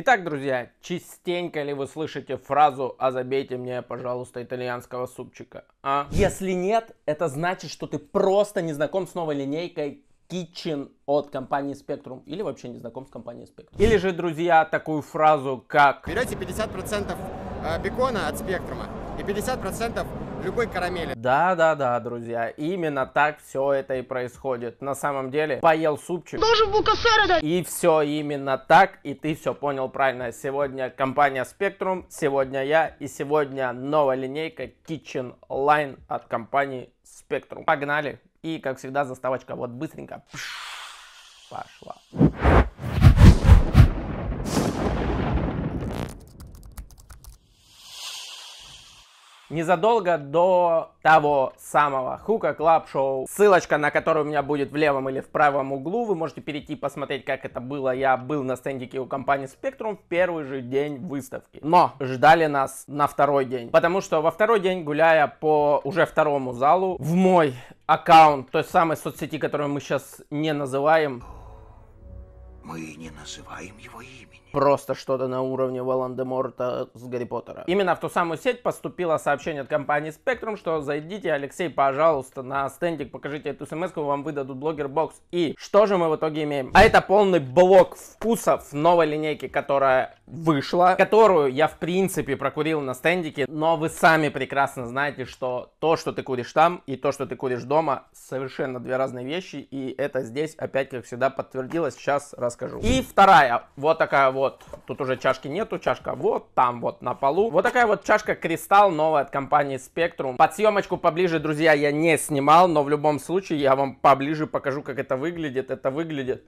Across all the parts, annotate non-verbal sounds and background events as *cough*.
Итак, друзья, частенько ли вы слышите фразу «А забейте мне, пожалуйста, итальянского супчика», а? Если нет, это значит, что ты просто не знаком с новой линейкой Kitchen от компании Spectrum или вообще не знаком с компанией Spectrum. Или же, друзья, такую фразу как... Берете 50% э, бекона от Spectrum и 50% любой карамели. Да, да, да, друзья, именно так все это и происходит. На самом деле, поел супчик. Должен букасара дать. И все именно так, и ты все понял правильно. Сегодня компания Spectrum, сегодня я, и сегодня новая линейка Kitchen Line от компании Spectrum. Погнали! И, как всегда, заставочка вот быстренько пошла. Незадолго до того самого Хука Клаб Шоу, ссылочка на которую у меня будет в левом или в правом углу, вы можете перейти посмотреть, как это было. Я был на стендике у компании Spectrum в первый же день выставки. Но ждали нас на второй день, потому что во второй день, гуляя по уже второму залу, в мой аккаунт той самой соцсети, которую мы сейчас не называем, мы не называем его имя просто что-то на уровне Волан-де-Морта с Гарри Поттера. Именно в ту самую сеть поступило сообщение от компании Spectrum, что зайдите, Алексей, пожалуйста, на стендик, покажите эту смс вам выдадут блогер бокс. И что же мы в итоге имеем? А это полный блок вкусов новой линейки, которая вышла, которую я, в принципе, прокурил на стендике, но вы сами прекрасно знаете, что то, что ты куришь там, и то, что ты куришь дома, совершенно две разные вещи, и это здесь опять, как всегда, подтвердилось, сейчас расскажу. И вторая, вот такая вот вот, тут уже чашки нету, чашка вот, там вот на полу. Вот такая вот чашка Кристалл, новая от компании Spectrum. Под съемочку поближе, друзья, я не снимал, но в любом случае я вам поближе покажу, как это выглядит. Это выглядит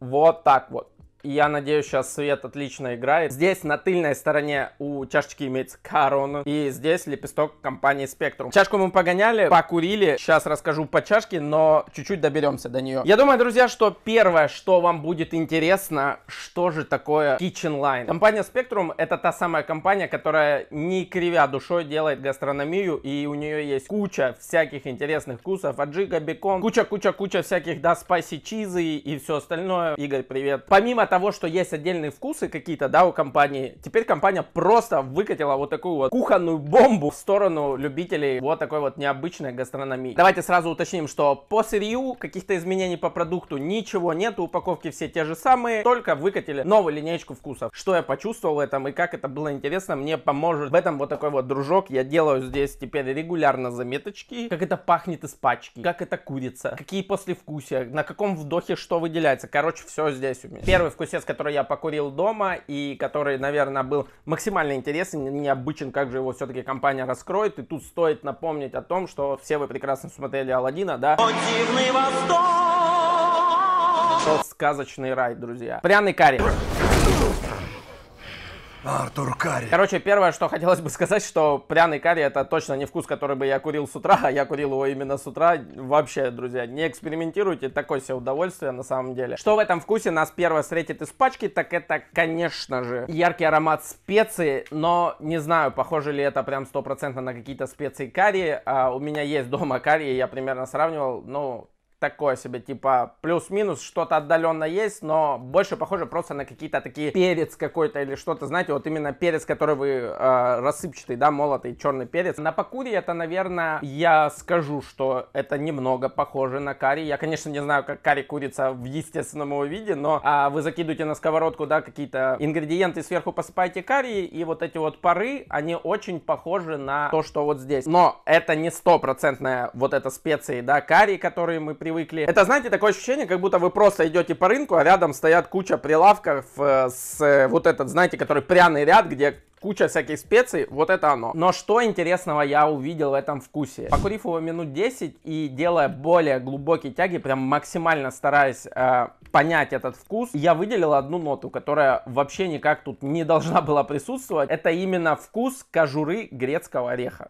вот так вот. Я надеюсь, сейчас свет отлично играет. Здесь на тыльной стороне у чашечки имеется корона. И здесь лепесток компании Spectrum. Чашку мы погоняли, покурили. Сейчас расскажу по чашке, но чуть-чуть доберемся до нее. Я думаю, друзья, что первое, что вам будет интересно, что же такое Kitchen Line. Компания Spectrum это та самая компания, которая не кривя душой делает гастрономию. И у нее есть куча всяких интересных вкусов. Аджига, бекон, куча-куча-куча всяких, да, спайси чизы и все остальное. Игорь, привет. Помимо того, что есть отдельные вкусы какие-то, да, у компании, теперь компания просто выкатила вот такую вот кухонную бомбу в сторону любителей вот такой вот необычной гастрономии. Давайте сразу уточним, что по сырью каких-то изменений по продукту ничего нет, упаковки все те же самые, только выкатили новую линейку вкусов. Что я почувствовал в этом и как это было интересно, мне поможет в этом вот такой вот дружок. Я делаю здесь теперь регулярно заметочки, как это пахнет из пачки, как это курица, какие послевкусия, на каком вдохе что выделяется. Короче, все здесь у меня. Первый вкус сет, с которой я покурил дома и который, наверное, был максимально интересен, необычен, как же его все-таки компания раскроет. И тут стоит напомнить о том, что все вы прекрасно смотрели Алладина, да? Восток! сказочный рай, друзья. Пряный карри. Артур Карри. Короче, первое, что хотелось бы сказать, что пряный карри это точно не вкус, который бы я курил с утра, а я курил его именно с утра. Вообще, друзья, не экспериментируйте, такое себе удовольствие на самом деле. Что в этом вкусе нас первое встретит из пачки, так это, конечно же, яркий аромат специй, но не знаю, похоже ли это прям стопроцентно на какие-то специи карри. А у меня есть дома карри, я примерно сравнивал, но ну, такое себе, типа плюс-минус что-то отдаленно есть, но больше похоже просто на какие-то такие перец какой-то или что-то, знаете, вот именно перец, который вы э, рассыпчатый, да, молотый черный перец. На пакуре это, наверное, я скажу, что это немного похоже на карри. Я, конечно, не знаю, как карри курица в естественном его виде, но а вы закидываете на сковородку, да, какие-то ингредиенты сверху посыпаете карри, и вот эти вот пары, они очень похожи на то, что вот здесь. Но это не стопроцентная вот эта специя, да, карри, которые мы привыкли привыкли. Это, знаете, такое ощущение, как будто вы просто идете по рынку, а рядом стоят куча прилавков э, с э, вот этот, знаете, который пряный ряд, где куча всяких специй, вот это оно. Но что интересного я увидел в этом вкусе? Покурив его минут 10 и делая более глубокие тяги, прям максимально стараясь э, понять этот вкус, я выделил одну ноту, которая вообще никак тут не должна была присутствовать. Это именно вкус кожуры грецкого ореха.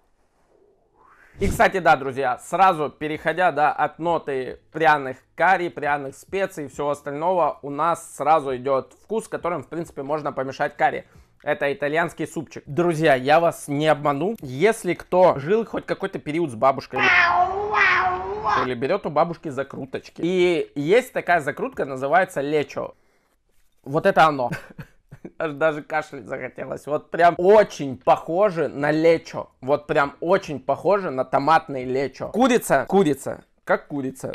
И, кстати, да, друзья, сразу переходя, да, от ноты пряных карри, пряных специй и всего остального, у нас сразу идет вкус, которым, в принципе, можно помешать карри. Это итальянский супчик. Друзья, я вас не обману. Если кто жил хоть какой-то период с бабушкой или берет у бабушки закруточки. И есть такая закрутка, называется лечо. Вот это оно. *laughs* Аж даже кашлять захотелось. Вот прям очень похоже на лечо. Вот прям очень похоже на томатный лечо. Курица, курица, как курица.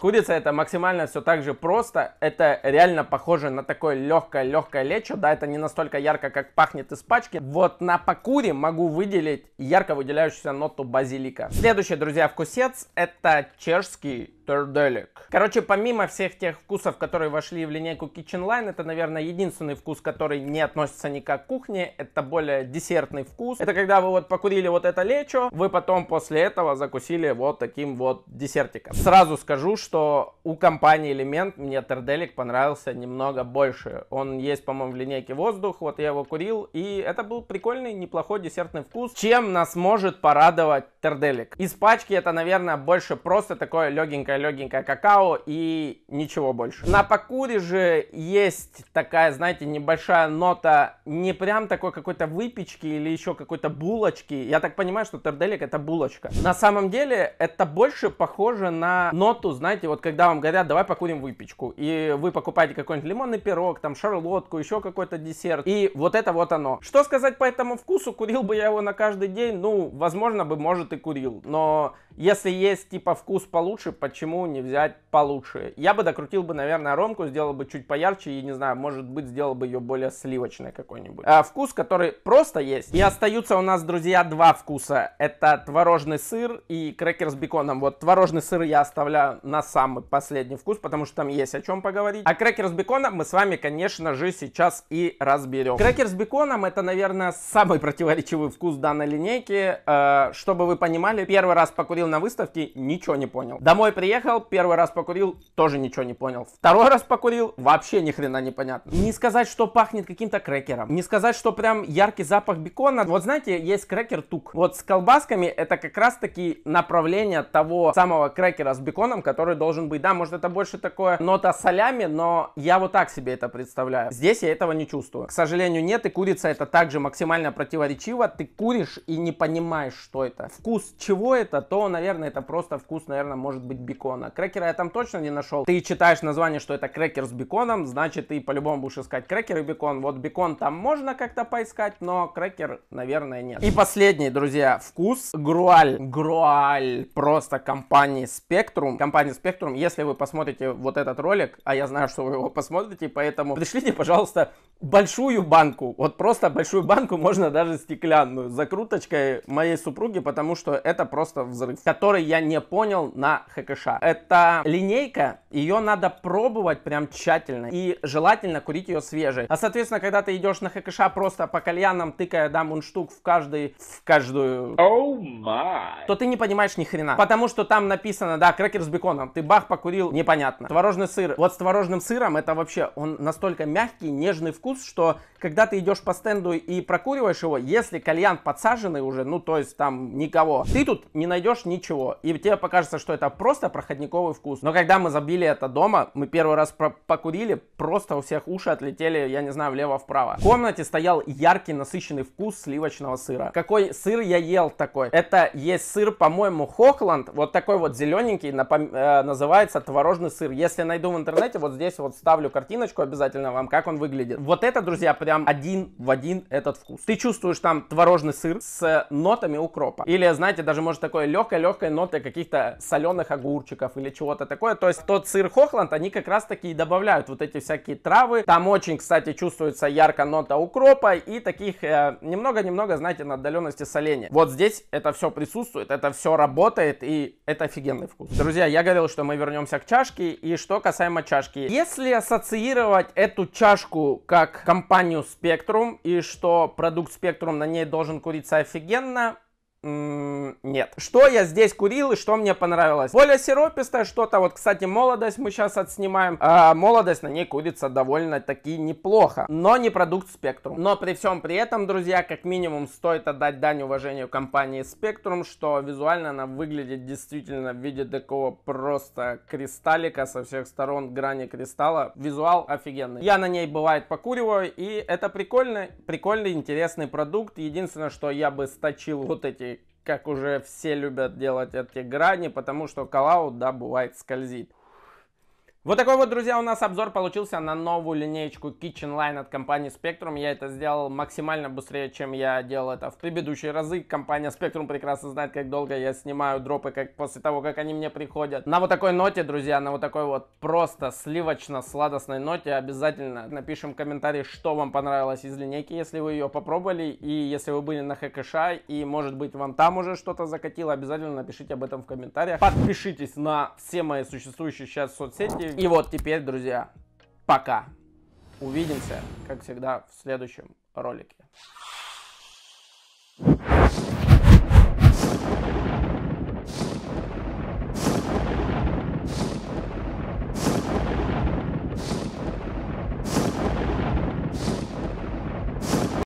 Курица это максимально все так же просто. Это реально похоже на такое легкое-легкое лечо. Да, это не настолько ярко, как пахнет из пачки. Вот на покуре могу выделить ярко выделяющуюся ноту базилика. Следующий, друзья, вкусец это чешский Терделик. Короче, помимо всех тех вкусов, которые вошли в линейку Kitchen Line, это, наверное, единственный вкус, который не относится никак к кухне. Это более десертный вкус. Это когда вы вот покурили вот это лечо, вы потом после этого закусили вот таким вот десертиком. Сразу скажу, что что у компании Элемент мне Терделик понравился немного больше. Он есть, по-моему, в линейке Воздух, вот я его курил, и это был прикольный, неплохой десертный вкус. Чем нас может порадовать Терделик? Из пачки это, наверное, больше просто такое легенькое-легенькое какао и ничего больше. На покуре же есть такая, знаете, небольшая нота, не прям такой какой-то выпечки или еще какой-то булочки. Я так понимаю, что Терделик это булочка. На самом деле это больше похоже на ноту, знаете, знаете, вот когда вам говорят, давай покурим выпечку, и вы покупаете какой-нибудь лимонный пирог, там шарлотку, еще какой-то десерт, и вот это вот оно. Что сказать по этому вкусу? Курил бы я его на каждый день? Ну, возможно бы, может и курил, но если есть типа вкус получше, почему не взять получше? Я бы докрутил бы, наверное, ромку, сделал бы чуть поярче и, не знаю, может быть, сделал бы ее более сливочной какой-нибудь. А, вкус, который просто есть. И остаются у нас, друзья, два вкуса. Это творожный сыр и крекер с беконом. Вот творожный сыр я оставляю на самый последний вкус, потому что там есть о чем поговорить. А крекер с беконом мы с вами, конечно же, сейчас и разберем. Крекер с беконом это, наверное, самый *laughs* противоречивый вкус данной линейки. Э, чтобы вы понимали, первый раз покурил ходил на выставке ничего не понял. Домой приехал, первый раз покурил, тоже ничего не понял. Второй раз покурил, вообще ни хрена не понятно. Не сказать, что пахнет каким-то крекером. Не сказать, что прям яркий запах бекона. Вот знаете, есть крекер тук. Вот с колбасками это как раз таки направление того самого крекера с беконом, который должен быть. Да, может это больше такое нота солями, но я вот так себе это представляю. Здесь я этого не чувствую. К сожалению, нет, и курица это также максимально противоречиво. Ты куришь и не понимаешь, что это. Вкус чего это, то он наверное, это просто вкус, наверное, может быть бекона. Крекера я там точно не нашел. Ты читаешь название, что это крекер с беконом, значит, ты по-любому будешь искать крекер и бекон. Вот бекон там можно как-то поискать, но крекер, наверное, нет. И последний, друзья, вкус. Груаль. Груаль. Просто компании Spectrum. Компания Spectrum, если вы посмотрите вот этот ролик, а я знаю, что вы его посмотрите, поэтому пришлите, пожалуйста, большую банку, вот просто большую банку, можно даже стеклянную, с закруточкой моей супруги, потому что это просто взрыв, который я не понял на ХКШ. Это линейка, ее надо пробовать прям тщательно и желательно курить ее свежей. А соответственно, когда ты идешь на ХКШ просто по кальянам, тыкая да, штук в каждый, в каждую, oh то ты не понимаешь ни хрена, потому что там написано, да, крекер с беконом, ты бах покурил, непонятно. Творожный сыр, вот с творожным сыром это вообще, он настолько мягкий, нежный вкус, вкус, что когда ты идешь по стенду и прокуриваешь его, если кальян подсаженный уже, ну то есть там никого, ты тут не найдешь ничего. И тебе покажется, что это просто проходниковый вкус. Но когда мы забили это дома, мы первый раз покурили, просто у всех уши отлетели, я не знаю, влево-вправо. В комнате стоял яркий насыщенный вкус сливочного сыра. Какой сыр я ел такой? Это есть сыр, по-моему, Хохланд, вот такой вот зелененький, напом- э, называется творожный сыр. Если найду в интернете, вот здесь вот ставлю картиночку обязательно вам, как он выглядит. Вот вот это, друзья, прям один в один этот вкус. Ты чувствуешь там творожный сыр с нотами укропа. Или, знаете, даже может такое легкой-легкой ноты каких-то соленых огурчиков или чего-то такое. То есть тот сыр Хохланд, они как раз таки и добавляют вот эти всякие травы. Там очень, кстати, чувствуется ярко нота укропа и таких э, немного-немного, э, немного -немного, знаете, на отдаленности соления. Вот здесь это все присутствует, это все работает и это офигенный вкус. Друзья, я говорил, что мы вернемся к чашке и что касаемо чашки. Если ассоциировать эту чашку как как компанию Spectrum и что продукт Spectrum на ней должен куриться офигенно, нет. Что я здесь курил и что мне понравилось? Более сиропистое что-то. Вот, кстати, молодость мы сейчас отснимаем. А, молодость на ней курится довольно-таки неплохо. Но не продукт Spectrum. Но при всем при этом, друзья, как минимум стоит отдать дань уважению компании Spectrum, что визуально она выглядит действительно в виде такого просто кристаллика со всех сторон грани кристалла. Визуал офигенный. Я на ней бывает покуриваю и это прикольно. Прикольный, интересный продукт. Единственное, что я бы сточил вот эти как уже все любят делать эти грани, потому что коллаут, да, бывает скользит. Вот такой вот, друзья, у нас обзор получился на новую линеечку Line от компании Spectrum. Я это сделал максимально быстрее, чем я делал это в предыдущие разы. Компания Spectrum прекрасно знает, как долго я снимаю дропы как после того, как они мне приходят. На вот такой ноте, друзья, на вот такой вот просто сливочно-сладостной ноте обязательно напишем комментарий, что вам понравилось из линейки, если вы ее попробовали. И если вы были на ХКШ, и может быть вам там уже что-то закатило, обязательно напишите об этом в комментариях. Подпишитесь на все мои существующие сейчас соцсети и вот теперь, друзья, пока. Увидимся, как всегда, в следующем ролике.